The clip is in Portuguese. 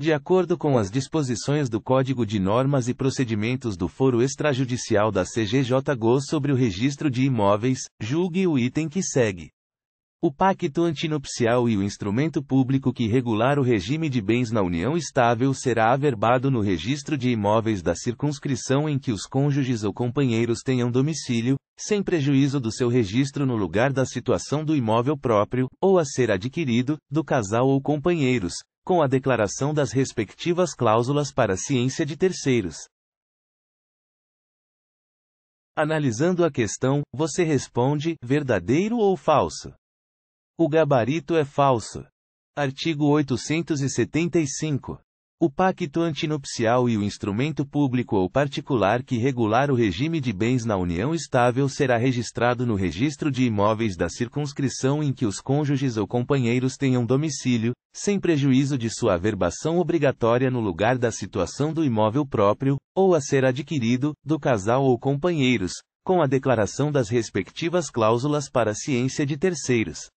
De acordo com as disposições do Código de Normas e Procedimentos do Foro Extrajudicial da CGJ-GO sobre o registro de imóveis, julgue o item que segue. O pacto antinupcial e o instrumento público que regular o regime de bens na união estável será averbado no registro de imóveis da circunscrição em que os cônjuges ou companheiros tenham domicílio, sem prejuízo do seu registro no lugar da situação do imóvel próprio, ou a ser adquirido, do casal ou companheiros, com a declaração das respectivas cláusulas para ciência de terceiros. Analisando a questão, você responde: verdadeiro ou falso? O gabarito é falso. Artigo 875. O pacto antinupcial e o instrumento público ou particular que regular o regime de bens na união estável será registrado no registro de imóveis da circunscrição em que os cônjuges ou companheiros tenham domicílio, sem prejuízo de sua averbação obrigatória no lugar da situação do imóvel próprio, ou a ser adquirido, do casal ou companheiros, com a declaração das respectivas cláusulas para ciência de terceiros.